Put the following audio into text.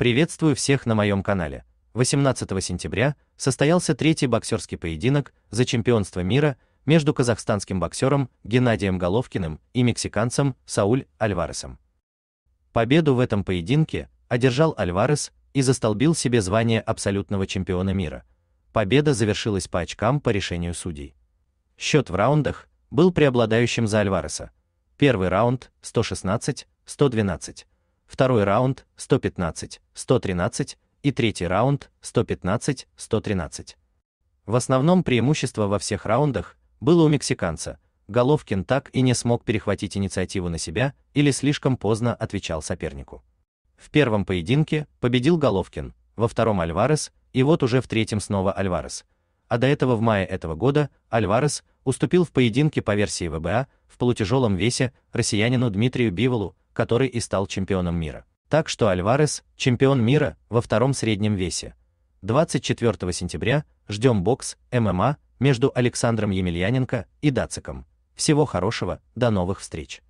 Приветствую всех на моем канале. 18 сентября состоялся третий боксерский поединок за чемпионство мира между казахстанским боксером Геннадием Головкиным и мексиканцем Сауль Альваресом. Победу в этом поединке одержал Альварес и застолбил себе звание абсолютного чемпиона мира. Победа завершилась по очкам по решению судей. Счет в раундах был преобладающим за Альвареса. Первый раунд 116-112 второй раунд 115-113 и третий раунд 115-113. В основном преимущество во всех раундах было у мексиканца. Головкин так и не смог перехватить инициативу на себя или слишком поздно отвечал сопернику. В первом поединке победил Головкин, во втором Альварес, и вот уже в третьем снова Альварес. А до этого в мае этого года Альварес уступил в поединке по версии ВБА в полутяжелом весе россиянину Дмитрию Биволу который и стал чемпионом мира. Так что Альварес, чемпион мира во втором среднем весе. 24 сентября ждем бокс, ММА между Александром Емельяненко и Дациком. Всего хорошего, до новых встреч.